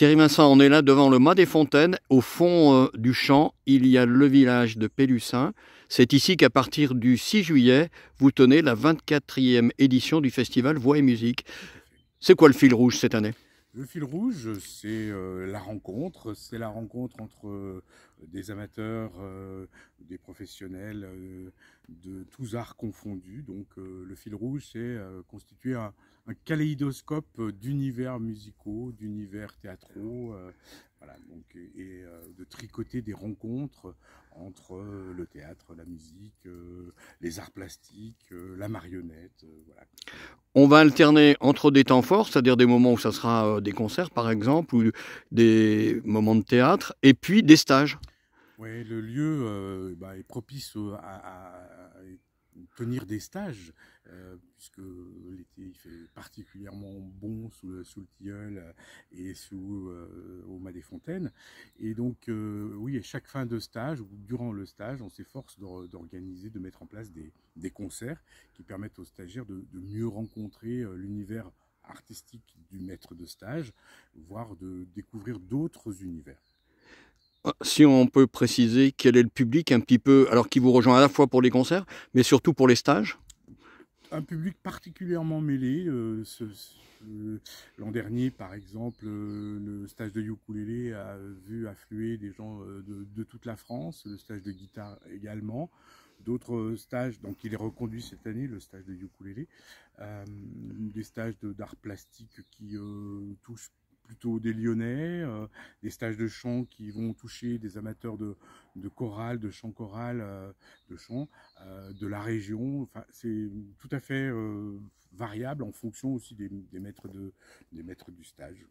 Thierry Vincent, on est là devant le mât des Fontaines. Au fond euh, du champ, il y a le village de Pélussin. C'est ici qu'à partir du 6 juillet, vous tenez la 24e édition du festival Voix et Musique. C'est quoi le fil rouge cette année le fil rouge, c'est euh, la rencontre, c'est la rencontre entre euh, des amateurs, euh, des professionnels de tous arts confondus. Donc le fil rouge, c'est constituer un, un kaléidoscope d'univers musicaux, d'univers théâtraux, voilà, et de tricoter des rencontres entre le théâtre, la musique, les arts plastiques, euh, la marionnette. Euh, On va alterner entre des temps forts, c'est-à-dire des moments où ça sera euh, des concerts par exemple, ou des moments de théâtre, et puis des stages. Oui, le lieu bah, est propice à, tenir des stages, euh, puisque l'été il fait particulièrement bon sous le, sous tilleul euh, et sous euh, au mât des fontaines. Et donc oui, à chaque fin de stage ou durant le stage, on s'efforce d'organiser, de mettre en place des, concerts qui permettent aux stagiaires de mieux rencontrer l'univers artistique du maître de stage, voire de découvrir d'autres univers si on peut préciser quel est le public un petit peu, alors qui vous rejoint à la fois pour les concerts, mais surtout pour les stages Un public particulièrement mêlé. Euh, l'an dernier, par exemple, euh, le stage de ukulélé a vu affluer des gens euh, de, toute la France, le stage de guitare également d'autres stages, donc il est reconduit cette année, le stage de ukulélé, des stages d'art plastique qui touchent plutôt des Lyonnais, euh, des stages de chant qui vont toucher des amateurs de, de chorale, de chant choral, euh, de chant, euh, de la région. c'est tout à fait variable en fonction aussi des, maîtres de, des maîtres du stage.